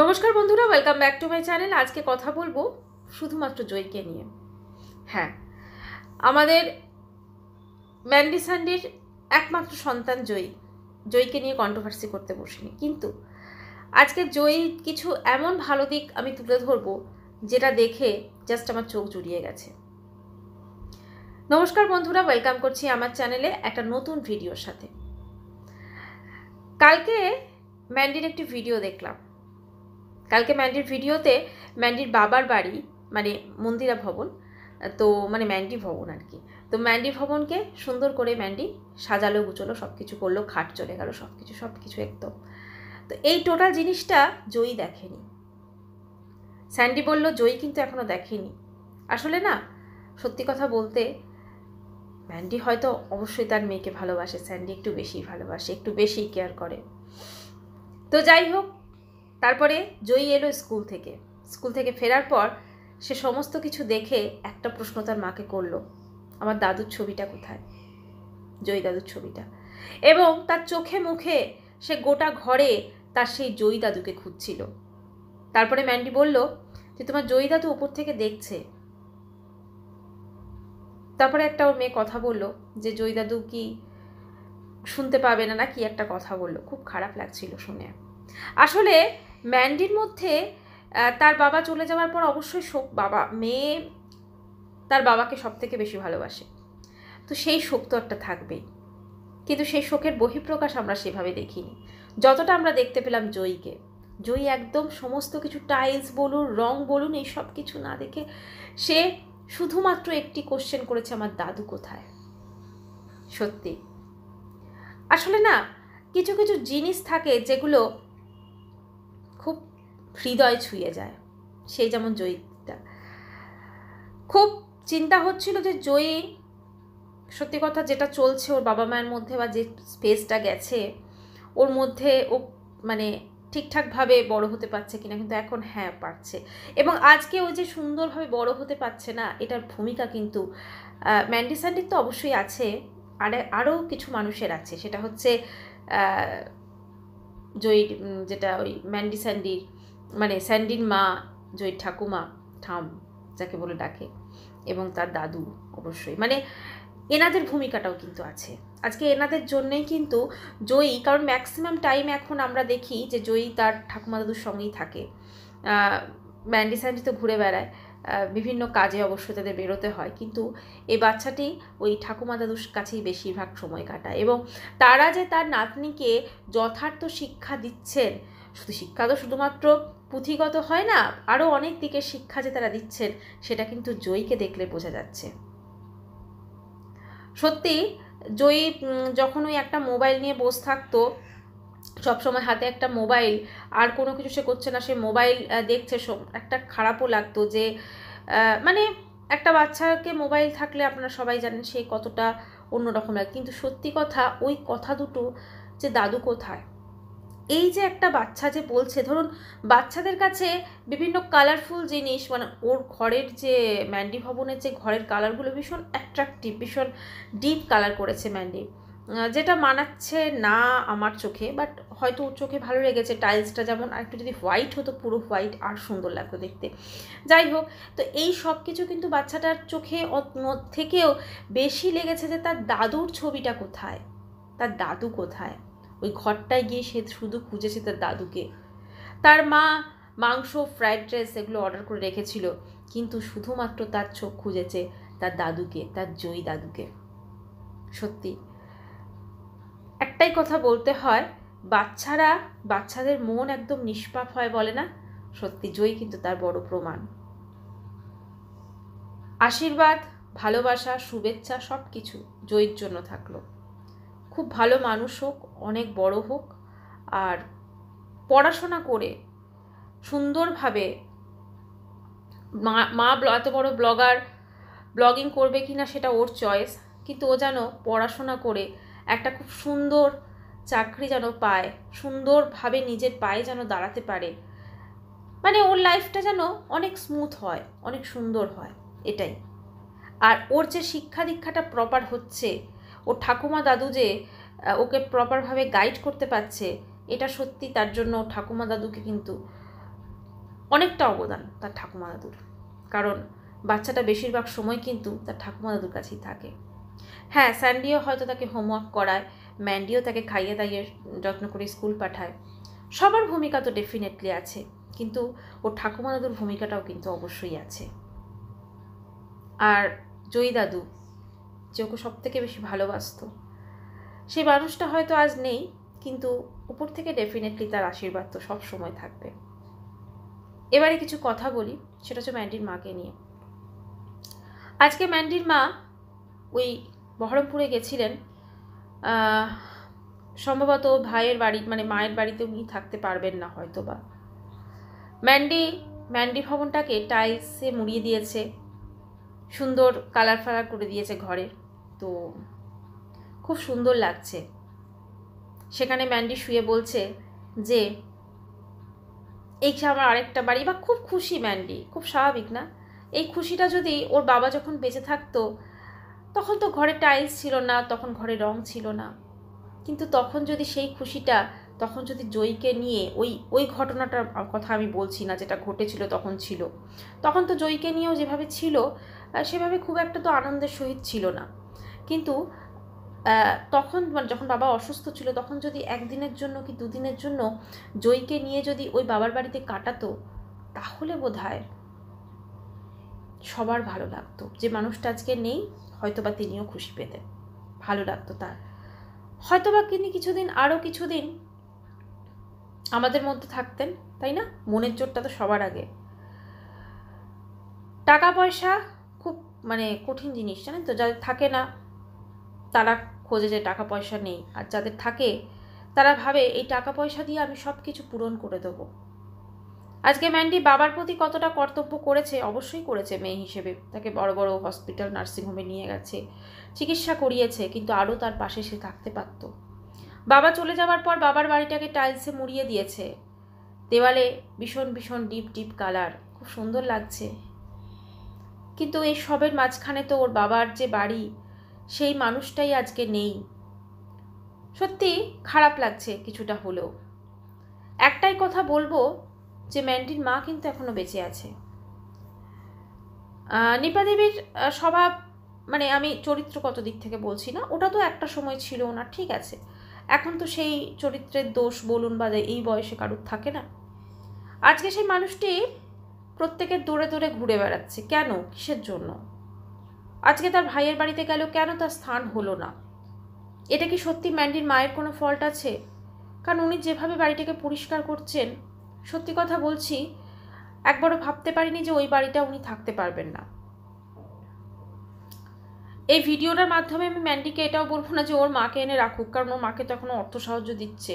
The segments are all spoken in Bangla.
নমস্কার বন্ধুরা welcome back to my channel আজকে কথা বলবো শুধুমাত্র জয়কে নিয়ে হ্যাঁ আমাদের ম্যান্ডি স্যান্ডির একমাত্র সন্তান জয়ী জয়ীকে নিয়ে কন্ট্রোভার্সি করতে বসিনি কিন্তু আজকে জয়ী কিছু এমন ভালো দিক আমি তুলে ধরবো যেটা দেখে জাস্ট আমার চোখ জুড়িয়ে গেছে নমস্কার বন্ধুরা ওয়েলকাম করছি আমার চ্যানেলে একটা নতুন ভিডিওর সাথে কালকে ম্যান্ডির একটি ভিডিও দেখলাম কালকে ম্যান্ডির ভিডিওতে ম্যান্ডির বাবার বাড়ি মানে মন্দিরা ভবন তো মানে ম্যান্ডি ভবন আর কি তো ম্যান্ডি ভবনকে সুন্দর করে ম্যান্ডি সাজালো গুচলো সব কিছু করলো খাট চলে গেল সব কিছু সব কিছু একদম তো এই টোটাল জিনিসটা জয়ী দেখেনি স্যান্ডি বলল জয়ী কিন্তু এখনও দেখেনি আসলে না সত্যি কথা বলতে ম্যান্ডি হয়তো অবশ্যই তার মেয়েকে ভালোবাসে স্যান্ডি একটু বেশি ভালোবাসে একটু বেশি কেয়ার করে তো যাই হোক তারপরে জয়ী এলো স্কুল থেকে স্কুল থেকে ফেরার পর সে সমস্ত কিছু দেখে একটা প্রশ্ন তার মাকে করলো আমার দাদুর ছবিটা কোথায় জয়ী দাদুর ছবিটা এবং তার চোখে মুখে সে গোটা ঘরে তার সেই জয়ী দাদুকে খুঁজছিল তারপরে ম্যান্ডি বলল যে তোমার জয়ী দাদু উপর থেকে দেখছে তারপরে একটা ওর মেয়ে কথা বলল যে জয়ী দাদু কি শুনতে পাবে না না কি একটা কথা বলল খুব খারাপ লাগছিল শুনে আসলে ম্যান্ডির মধ্যে তার বাবা চলে যাওয়ার পর অবশ্যই শোক বাবা মেয়ে তার বাবাকে সব থেকে বেশি ভালোবাসে তো সেই শোক তো একটা থাকবেই কিন্তু সেই শোকের বহিঃপ্রকাশ আমরা সেভাবে দেখিনি যতটা আমরা দেখতে পেলাম জয়ীকে জয়ী একদম সমস্ত কিছু টাইলস বলুন রং বলুন এই সব কিছু না দেখে সে শুধুমাত্র একটি কোশ্চেন করেছে আমার দাদু কোথায় সত্যি আসলে না কিছু কিছু জিনিস থাকে যেগুলো খুব হৃদয় ছুঁয়ে যায় সেই যেমন জয়ীটা খুব চিন্তা হচ্ছিল যে জয়ী সত্যি কথা যেটা চলছে ওর বাবা মায়ের মধ্যে বা যে স্পেসটা গেছে ওর মধ্যে ও মানে ঠিকঠাকভাবে বড় হতে পারছে কিনা কিন্তু এখন হ্যাঁ পারছে এবং আজকে ও যে সুন্দরভাবে বড় হতে পারছে না এটার ভূমিকা কিন্তু ম্যান্ডি তো অবশ্যই আছে আর আরও কিছু মানুষের আছে সেটা হচ্ছে জয়ীর যেটা ওই ম্যান্ডি স্যান্ডির মানে স্যান্ডির মা জয়ীর ঠাকুমা ঠাম যাকে বলে ডাকে এবং তার দাদু অবশ্যই মানে এনাদের ভূমিকাটাও কিন্তু আছে আজকে এনাদের জন্যেই কিন্তু জয়ী কারণ ম্যাক্সিমাম টাইম এখন আমরা দেখি যে জয়ী তার ঠাকুমা দাদুর সঙ্গেই থাকে ম্যান্ডি স্যান্ডি তো ঘুরে বেড়ায় বিভিন্ন কাজে অবশ্য তাদের বেরোতে হয় কিন্তু এই বাচ্চাটি ওই ঠাকুমা দাদুর কাছেই বেশিরভাগ সময় কাটায় এবং তারা যে তার নাতনিকে যথার্থ শিক্ষা দিচ্ছেন শুধু শিক্ষা তো শুধুমাত্র পুঁথিগত হয় না আরও অনেক দিকের শিক্ষা যে তারা দিচ্ছেন সেটা কিন্তু জয়ীকে দেখলে বোঝা যাচ্ছে সত্যি জয়ী যখন ওই একটা মোবাইল নিয়ে বসে থাকতো সবসময় হাতে একটা মোবাইল আর কোনো কিছু সে করছে না সে মোবাইল দেখছে একটা খারাপও লাগতো যে মানে একটা বাচ্চাকে মোবাইল থাকলে আপনারা সবাই জানেন সে কতটা অন্যরকম লাগে কিন্তু সত্যি কথা ওই কথা দুটো যে দাদু কোথায় এই যে একটা বাচ্চা যে বলছে ধরুন বাচ্চাদের কাছে বিভিন্ন কালারফুল জিনিস মানে ওর ঘরের যে ম্যান্ডি ভবনের যে ঘরের কালারগুলো ভীষণ অ্যাট্রাকটিভ ভীষণ ডিপ কালার করেছে ম্যান্ডি যেটা মানাচ্ছে না আমার চোখে বাট হয়তো ওর চোখে ভালো লেগেছে টাইলসটা যেমন আর একটু যদি হোয়াইট হতো পুরো হোয়াইট আর সুন্দর লাগতো দেখতে যাই হোক তো এই সব কিছু কিন্তু বাচ্চাটার চোখে থেকেও বেশি লেগেছে যে তার দাদুর ছবিটা কোথায় তার দাদু কোথায় ওই ঘরটায় গিয়ে সে শুধু খুঁজেছে তার দাদুকে তার মা মাংস ফ্রাইড রাইস এগুলো অর্ডার করে রেখেছিল কিন্তু শুধুমাত্র তার চোখ খুঁজেছে তার দাদুকে তার জয়ী দাদুকে সত্যি একটাই কথা বলতে হয় বাচ্চারা বাচ্চাদের মন একদম নিষ্পাপ হয় বলে না সত্যি জয়ী কিন্তু তার বড় প্রমাণ আশীর্বাদ ভালোবাসা শুভেচ্ছা সব কিছু জয়ীর জন্য থাকলো খুব ভালো মানুষ হোক অনেক বড় হোক আর পড়াশোনা করে সুন্দরভাবে মা মা এত বড় ব্লগার ব্লগিং করবে কি না সেটা ওর চয়েস কিন্তু ও যেন পড়াশোনা করে একটা খুব সুন্দর চাকরি যেন পায় সুন্দরভাবে নিজের পায়ে যেন দাঁড়াতে পারে মানে ওর লাইফটা যেন অনেক স্মুথ হয় অনেক সুন্দর হয় এটাই আর ওর যে শিক্ষা দীক্ষাটা প্রপার হচ্ছে ও ঠাকুমা দাদু যে ওকে প্রপারভাবে গাইড করতে পারছে এটা সত্যি তার জন্য ঠাকুমা দাদুকে কিন্তু অনেকটা অবদান তার ঠাকুমা দাদুর কারণ বাচ্চাটা বেশিরভাগ সময় কিন্তু তার ঠাকুমা দাদুর কাছেই থাকে হ্যাঁ স্যান্ডিও হয়তো তাকে হোমওয়ার্ক করায় ম্যান্ডিও তাকে খাইয়ে দাইয়ে যত্ন করে স্কুল পাঠায় সবার ভূমিকা তো ডেফিনেটলি আছে কিন্তু ওর ঠাকুমা দাদুর ভূমিকাটাও কিন্তু অবশ্যই আছে আর জয়ী দাদু যে ওকে সব থেকে বেশি ভালোবাসত সেই মানুষটা হয়তো আজ নেই কিন্তু উপর থেকে ডেফিনেটলি তার আশীর্বাদ তো সব সময় থাকবে এবারে কিছু কথা বলি সেটা হচ্ছে ম্যান্ডির মাকে নিয়ে আজকে ম্যান্ডির মা ওই বহরমপুরে গেছিলেন সম্ভবত ভাইয়ের বাড়ি মানে মায়ের বাড়িতে উনি থাকতে পারবেন না হয়তো বা ম্যান্ডি ম্যান্ডি ভবনটাকে টাইলসে মুড়িয়ে দিয়েছে সুন্দর কালার ফালার করে দিয়েছে ঘরে তো খুব সুন্দর লাগছে সেখানে ম্যান্ডি শুয়ে বলছে যে এই আমার আরেকটা বাড়ি বা খুব খুশি ম্যান্ডি খুব স্বাভাবিক না এই খুশিটা যদি ওর বাবা যখন বেঁচে থাকতো তখন তো ঘরে টাইলস ছিল না তখন ঘরে রং ছিল না কিন্তু তখন যদি সেই খুশিটা তখন যদি জয়ীকে নিয়ে ওই ওই ঘটনাটার কথা আমি বলছি না যেটা ঘটেছিল তখন ছিল তখন তো জয়ীকে নিয়েও যেভাবে ছিল সেভাবে খুব একটা তো আনন্দের সহিত ছিল না কিন্তু তখন মানে যখন বাবা অসুস্থ ছিল তখন যদি একদিনের জন্য কি দুদিনের জন্য জয়ীকে নিয়ে যদি ওই বাবার বাড়িতে কাটাতো তাহলে বোধ হয় সবার ভালো লাগতো যে মানুষটা আজকে নেই হয়তোবা তিনিও খুশি পেতেন ভালো লাগতো তার হয়তোবা তিনি কিছুদিন আরও কিছুদিন আমাদের মধ্যে থাকতেন তাই না মনের জোরটা তো সবার আগে টাকা পয়সা খুব মানে কঠিন জিনিস জানেন তো যাদের থাকে না তারা খোঁজে যে টাকা পয়সা নেই আর যাদের থাকে তারা ভাবে এই টাকা পয়সা দিয়ে আমি সব কিছু পূরণ করে দেবো আজকে ম্যান্ডি বাবার প্রতি কতটা কর্তব্য করেছে অবশ্যই করেছে মেয়ে হিসেবে তাকে বড় বড় হসপিটাল নার্সিংহোমে নিয়ে গেছে চিকিৎসা করিয়েছে কিন্তু আরও তার পাশে সে থাকতে পারত বাবা চলে যাওয়ার পর বাবার বাড়িটাকে টাইলসে মুড়িয়ে দিয়েছে দেওয়ালে ভীষণ ভীষণ ডিপ ডিপ কালার খুব সুন্দর লাগছে কিন্তু এই সবের মাঝখানে তো ওর বাবার যে বাড়ি সেই মানুষটাই আজকে নেই সত্যি খারাপ লাগছে কিছুটা হলেও একটাই কথা বলবো যে ম্যান্ডির মা কিন্তু এখনও বেঁচে আছে নিপাদেবীর স্বভাব মানে আমি চরিত্র কত দিক থেকে বলছি না ওটা তো একটা সময় ছিল ওনার ঠিক আছে এখন তো সেই চরিত্রের দোষ বলুন বা এই বয়সে কারুর থাকে না আজকে সেই মানুষটি প্রত্যেকের দূরে দূরে ঘুরে বেড়াচ্ছে কেন কিসের জন্য আজকে তার ভাইয়ের বাড়িতে গেল কেন তার স্থান হলো না এটা কি সত্যি ম্যান্ডির মায়ের কোনো ফল্ট আছে কারণ উনি যেভাবে বাড়িটাকে পরিষ্কার করছেন সত্যি কথা বলছি একবারও ভাবতে পারিনি যে ওই বাড়িটা উনি থাকতে পারবেন না এই ভিডিওটার মাধ্যমে আমি ম্যান্ডিকে এটাও বলবো না যে ওর মাকে এনে রাখুক কারণ ওর মাকে তো এখনও অর্থ সাহায্য দিচ্ছে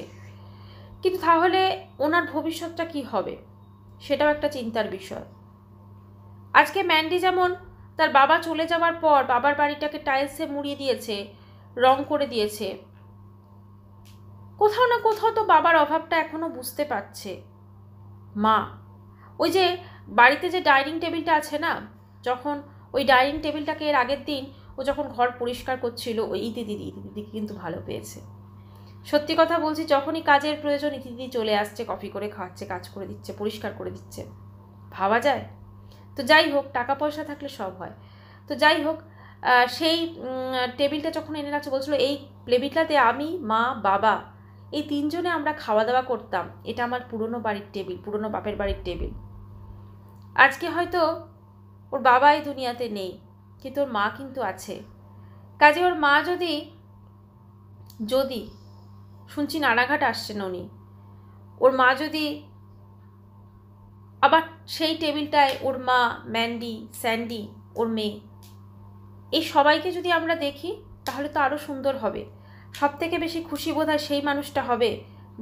কিন্তু তাহলে ওনার ভবিষ্যৎটা কি হবে সেটাও একটা চিন্তার বিষয় আজকে ম্যান্ডি যেমন তার বাবা চলে যাওয়ার পর বাবার বাড়িটাকে টাইলসে মুড়িয়ে দিয়েছে রং করে দিয়েছে কোথাও না কোথাও তো বাবার অভাবটা এখনও বুঝতে পারছে মা ওই যে বাড়িতে যে ডাইনিং টেবিলটা আছে না যখন ওই ডাইনিং টেবিলটাকে এর আগের দিন ও যখন ঘর পরিষ্কার করছিল ওই ইতি দিদি দিদি কিন্তু ভালো পেয়েছে সত্যি কথা বলছি যখনই কাজের প্রয়োজন ইতি দিদি চলে আসছে কফি করে খাওয়াচ্ছে কাজ করে দিচ্ছে পরিষ্কার করে দিচ্ছে ভাবা যায় তো যাই হোক টাকা পয়সা থাকলে সব হয় তো যাই হোক সেই টেবিলটা যখন এনে রাখছে বলছিল এই প্লেবিটাতে আমি মা বাবা এই তিনজনে আমরা খাওয়া দাওয়া করতাম এটা আমার পুরনো বাড়ির টেবিল পুরনো বাপের বাড়ির টেবিল আজকে হয়তো ওর বাবা এই দুনিয়াতে নেই কিন্তু ওর মা কিন্তু আছে কাজে ওর মা যদি যদি শুনছি নানাঘাট আসছেন উনি ওর মা যদি আবার সেই টেবিলটায় ওর মা ম্যান্ডি স্যান্ডি ওর মেয়ে এই সবাইকে যদি আমরা দেখি তাহলে তো আরও সুন্দর হবে সব থেকে বেশি খুশি বোধ হয় সেই মানুষটা হবে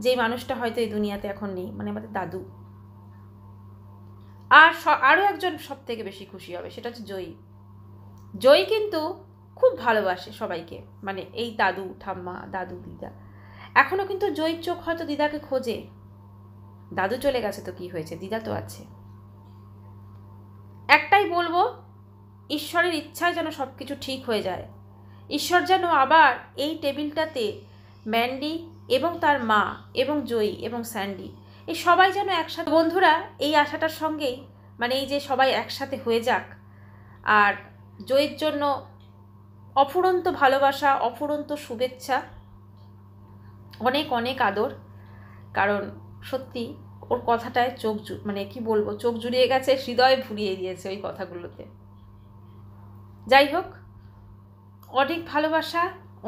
যেই মানুষটা হয়তো এই দুনিয়াতে এখন নেই মানে আমাদের দাদু আর আরও একজন সব থেকে বেশি খুশি হবে সেটা হচ্ছে জয়ী জয়ী কিন্তু খুব ভালোবাসে সবাইকে মানে এই দাদু ঠাম্মা দাদু দিদা এখনও কিন্তু জয়ীর চোখ হয়তো দিদাকে খোঁজে দাদু চলে গেছে তো কি হয়েছে দিদা তো আছে একটাই বলবো ঈশ্বরের ইচ্ছায় যেন সব কিছু ঠিক হয়ে যায় ঈশ্বর যেন আবার এই টেবিলটাতে ম্যান্ডি এবং তার মা এবং জয়ী এবং স্যান্ডি এই সবাই যেন একসাথে বন্ধুরা এই আশাটার সঙ্গেই মানে এই যে সবাই একসাথে হয়ে যাক আর জয়ের জন্য অফুরন্ত ভালোবাসা অফুরন্ত শুভেচ্ছা অনেক অনেক আদর কারণ সত্যি ওর কথাটায় চোখ মানে কি বলবো চোখ জুড়িয়ে গেছে হৃদয় ভুলিয়ে দিয়েছে ওই কথাগুলোতে যাই হোক অনেক ভালোবাসা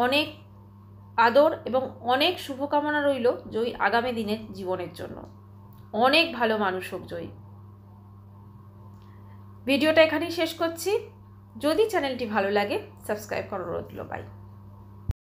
অনেক আদর এবং অনেক শুভকামনা রইল জয়ী আগামী দিনের জীবনের জন্য অনেক ভালো মানুষ হোক জয়ী ভিডিওটা এখানেই শেষ করছি যদি চ্যানেলটি ভালো লাগে সাবস্ক্রাইব করো রইল বাই